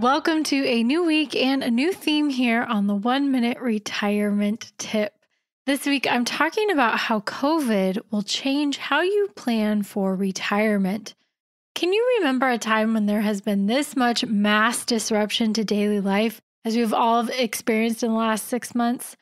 Welcome to a new week and a new theme here on the one minute retirement tip. This week, I'm talking about how COVID will change how you plan for retirement. Can you remember a time when there has been this much mass disruption to daily life as we've all experienced in the last six months?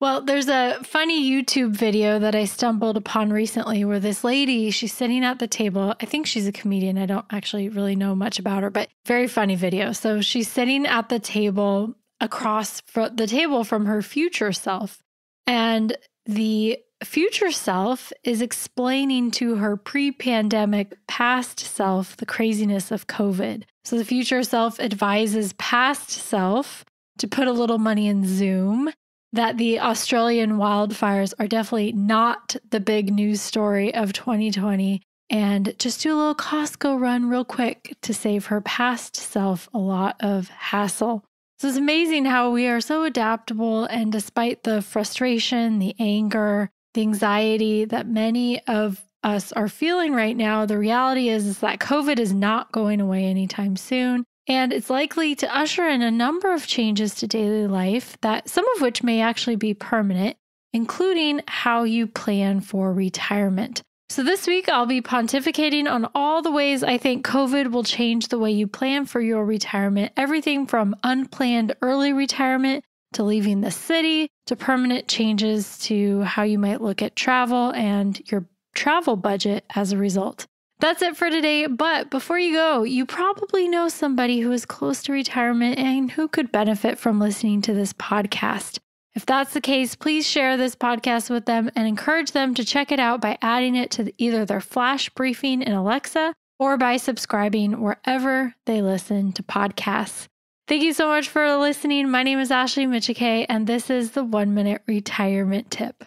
Well, there's a funny YouTube video that I stumbled upon recently where this lady, she's sitting at the table. I think she's a comedian. I don't actually really know much about her, but very funny video. So she's sitting at the table across the table from her future self. And the future self is explaining to her pre pandemic past self the craziness of COVID. So the future self advises past self to put a little money in Zoom that the Australian wildfires are definitely not the big news story of 2020 and just do a little Costco run real quick to save her past self a lot of hassle. So it's amazing how we are so adaptable, and despite the frustration, the anger, the anxiety that many of us are feeling right now, the reality is, is that COVID is not going away anytime soon. And it's likely to usher in a number of changes to daily life that some of which may actually be permanent, including how you plan for retirement. So, this week I'll be pontificating on all the ways I think COVID will change the way you plan for your retirement everything from unplanned early retirement to leaving the city to permanent changes to how you might look at travel and your travel budget as a result. That's it for today. But before you go, you probably know somebody who is close to retirement and who could benefit from listening to this podcast. If that's the case, please share this podcast with them and encourage them to check it out by adding it to either their flash briefing in Alexa or by subscribing wherever they listen to podcasts. Thank you so much for listening. My name is Ashley Michike, and this is the One Minute Retirement Tip.